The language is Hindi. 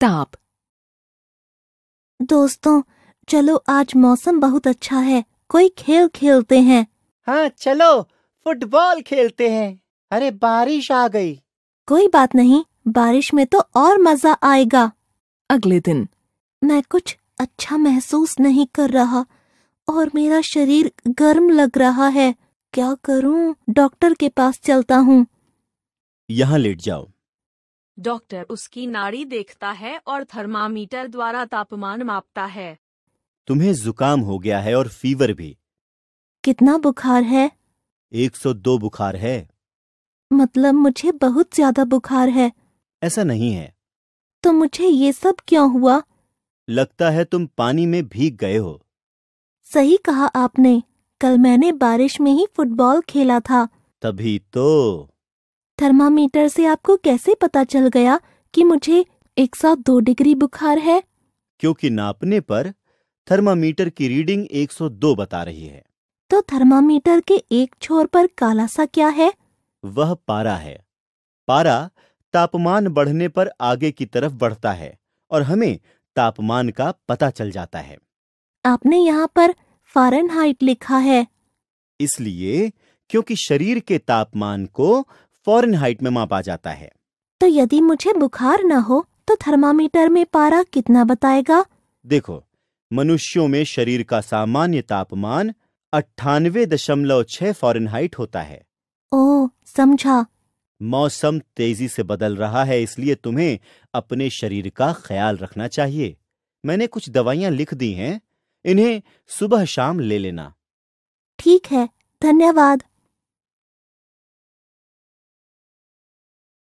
ताप दोस्तों चलो आज मौसम बहुत अच्छा है कोई खेल खेलते हैं हाँ चलो फुटबॉल खेलते हैं अरे बारिश आ गई कोई बात नहीं बारिश में तो और मजा आएगा अगले दिन मैं कुछ अच्छा महसूस नहीं कर रहा और मेरा शरीर गर्म लग रहा है क्या करूं? डॉक्टर के पास चलता हूँ यहाँ लेट जाओ डॉक्टर उसकी नाड़ी देखता है और थर्मामीटर द्वारा तापमान मापता है तुम्हें जुकाम हो गया है और फीवर भी कितना बुखार है 102 बुखार है मतलब मुझे बहुत ज्यादा बुखार है ऐसा नहीं है तो मुझे ये सब क्यों हुआ लगता है तुम पानी में भीग गए हो सही कहा आपने कल मैंने बारिश में ही फुटबॉल खेला था तभी तो थर्मामीटर से आपको कैसे पता चल गया कि मुझे 102 डिग्री बुखार है क्योंकि नापने पर थर्मामीटर की रीडिंग 102 बता रही है तो थर्मामीटर के एक छोर पर काला सा क्या है वह पारा है पारा तापमान बढ़ने पर आगे की तरफ बढ़ता है और हमें तापमान का पता चल जाता है आपने यहाँ पर फारेनहाइट लिखा है इसलिए क्योंकि शरीर के तापमान को फॉरन हाइट में मापा जाता है तो यदि मुझे बुखार न हो तो थर्मामीटर में पारा कितना बताएगा देखो मनुष्यों में शरीर का सामान्य तापमान अट्ठानवे दशमलव छह फॉरन हाइट होता है ओ समझा मौसम तेजी से बदल रहा है इसलिए तुम्हें अपने शरीर का ख्याल रखना चाहिए मैंने कुछ दवाइयाँ लिख दी हैं इन्हें सुबह शाम ले लेना ठीक है धन्यवाद